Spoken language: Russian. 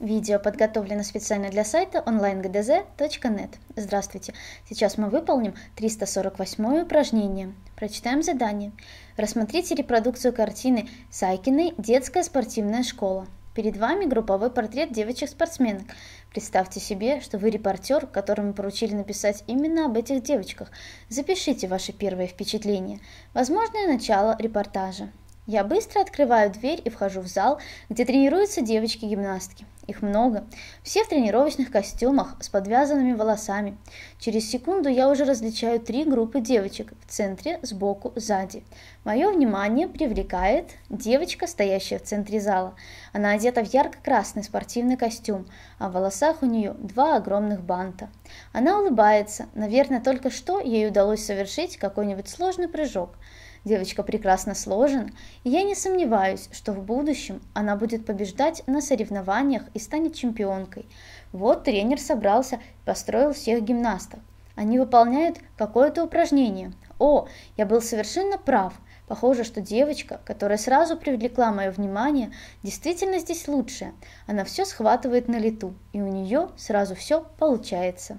Видео подготовлено специально для сайта onlinegdz.net. Здравствуйте! Сейчас мы выполним 348 упражнение. Прочитаем задание. Рассмотрите репродукцию картины Сайкиной «Детская спортивная школа». Перед вами групповой портрет девочек-спортсменок. Представьте себе, что вы репортер, которому поручили написать именно об этих девочках. Запишите ваши первые впечатления. Возможное начало репортажа. Я быстро открываю дверь и вхожу в зал, где тренируются девочки-гимнастки. Их много. Все в тренировочных костюмах с подвязанными волосами. Через секунду я уже различаю три группы девочек в центре, сбоку, сзади. Мое внимание привлекает девочка, стоящая в центре зала. Она одета в ярко-красный спортивный костюм, а в волосах у нее два огромных банта. Она улыбается. Наверное, только что ей удалось совершить какой-нибудь сложный прыжок. Девочка прекрасно сложена, и я не сомневаюсь, что в будущем она будет побеждать на соревнованиях и станет чемпионкой. Вот тренер собрался и построил всех гимнастов. Они выполняют какое-то упражнение. О, я был совершенно прав. Похоже, что девочка, которая сразу привлекла мое внимание, действительно здесь лучшая. Она все схватывает на лету, и у нее сразу все получается.